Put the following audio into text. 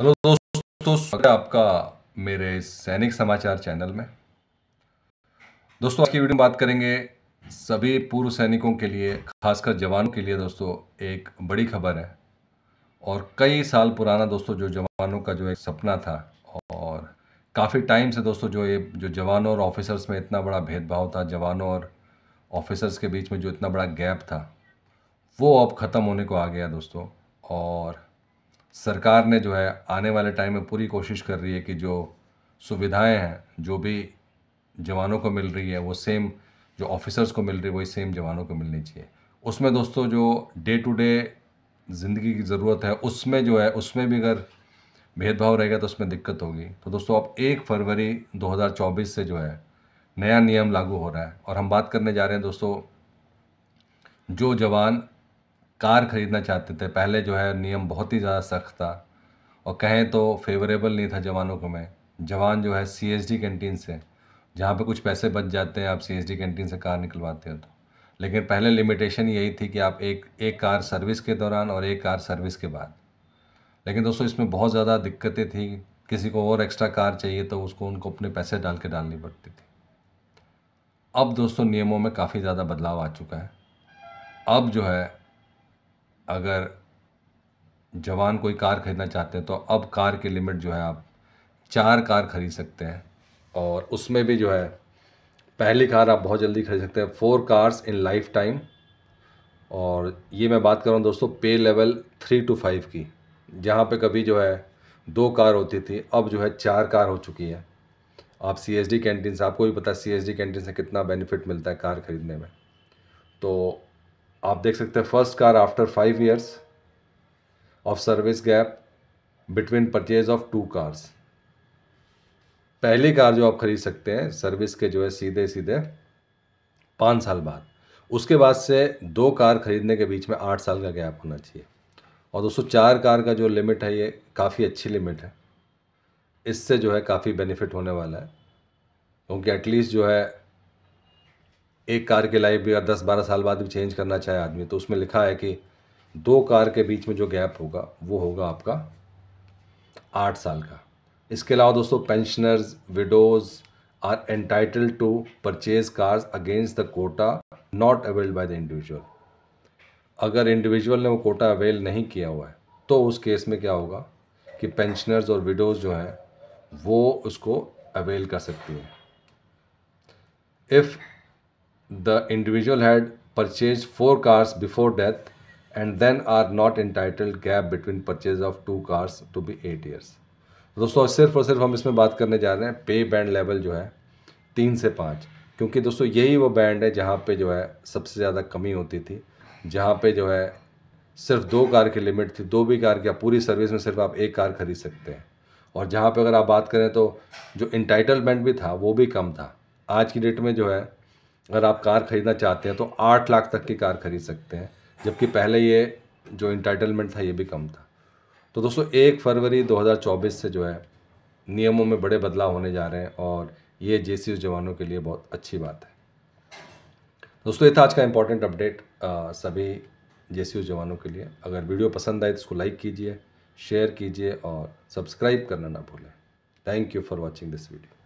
hello दोस्तों स्वागत है आपका मेरे सैनिक समाचार चैनल में दोस्तों आज की वीडियो में बात करेंगे सभी पूर्व सैनिकों के लिए खासकर जवानों के लिए दोस्तों एक बड़ी खबर है और कई साल पुराना दोस्तों जो जवानों का जो एक सपना था और काफ़ी टाइम से दोस्तों जो ये जो जवानों और ऑफिसर्स में इतना बड़ा भेदभाव था जवानों और ऑफिसर्स के बीच में जो इतना बड़ा गैप था वो अब ख़त्म होने को आ गया दोस्तों और सरकार ने जो है आने वाले टाइम में पूरी कोशिश कर रही है कि जो सुविधाएं हैं जो भी जवानों को मिल रही है वो सेम जो ऑफिसर्स को मिल रही है वही सेम जवानों को मिलनी चाहिए उसमें दोस्तों जो डे टू डे ज़िंदगी की ज़रूरत है उसमें जो है उसमें भी अगर भेदभाव रहेगा तो उसमें दिक्कत होगी तो दोस्तों अब एक फरवरी 2024 से जो है नया नियम लागू हो रहा है और हम बात करने जा रहे हैं दोस्तों जो जवान कार खरीदना चाहते थे पहले जो है नियम बहुत ही ज़्यादा सख्त था और कहें तो फेवरेबल नहीं था जवानों को मैं जवान जो है सी एस डी कैंटीन से जहाँ पे कुछ पैसे बच जाते हैं आप सी एस डी कैंटीन से कार निकलवाते हो तो लेकिन पहले लिमिटेशन यही थी कि आप एक एक कार सर्विस के दौरान और एक कार सर्विस के बाद लेकिन दोस्तों इसमें बहुत ज़्यादा दिक्कतें थी किसी को और एक्स्ट्रा कार चाहिए तो उसको उनको अपने पैसे डाल के डालनी पड़ती थी अब दोस्तों नियमों में काफ़ी ज़्यादा बदलाव आ चुका है अब जो है अगर जवान कोई कार खरीदना चाहते हैं तो अब कार की लिमिट जो है आप चार कार खरीद सकते हैं और उसमें भी जो है पहली कार आप बहुत जल्दी खरीद सकते हैं four cars in life time और ये मैं बात कर रहा हूँ दोस्तों पे लेवल थ्री टू फाइव की जहाँ पे कभी जो है दो कार होती थी अब जो है चार कार हो चुकी है आप सी एस डी कैंटीन से आपको भी पता है सी एस डी कैंटीन से कितना बेनिफिट मिलता है कार खरीदने में तो आप देख सकते हैं first car after five years of service gap between purchase of two cars पहली कार जो आप खरीद सकते हैं सर्विस के जो है सीधे सीधे पाँच साल बाद उसके बाद से दो कार खरीदने के बीच में आठ साल का गैप होना चाहिए और दोस्तों चार कार का जो लिमिट है ये काफ़ी अच्छी लिमिट है इससे जो है काफ़ी बेनिफिट होने वाला है क्योंकि एटलीस्ट जो है एक कार की लाइफ भी अगर दस बारह साल बाद भी चेंज करना चाहे आदमी तो उसमें लिखा है कि दो कार के बीच में जो गैप होगा वो होगा आपका आठ साल का इसके अलावा दोस्तों pensioners widows are entitled to purchase cars against the quota not availed by the individual अगर इंडिविजुअल ने वो कोटा अवेल नहीं किया हुआ है तो उस केस में क्या होगा कि पेंशनर्स और विडोज़ जो हैं वो उसको अवेल कर सकती हैं if the individual had purchased four cars before death and then are not entitled gap between purchase of two cars to be eight years दोस्तों सिर्फ और सिर्फ हम इसमें बात करने जा रहे हैं पे बैंड लेवल जो है तीन से पाँच क्योंकि दोस्तों यही वो बैंड है जहाँ पे जो है सबसे ज़्यादा कमी होती थी जहाँ पे जो है सिर्फ दो कार की लिमिट थी दो भी कार की पूरी सर्विस में सिर्फ आप एक कार खरीद सकते हैं और जहाँ पे अगर आप बात करें तो जो इंटाइटलमेंट भी था वो भी कम था आज की डेट में जो है अगर आप कार ख़रीदना चाहते हैं तो आठ लाख तक की कार खरीद सकते हैं जबकि पहले ये जो इंटाइटलमेंट था ये भी कम था तो दोस्तों एक फरवरी 2024 से जो है नियमों में बड़े बदलाव होने जा रहे हैं और ये जे जवानों के लिए बहुत अच्छी बात है दोस्तों ये था आज का इम्पोर्टेंट अपडेट सभी जे जवानों के लिए अगर वीडियो पसंद आए तो उसको लाइक कीजिए शेयर कीजिए और सब्सक्राइब करना ना भूलें thank you for watching this video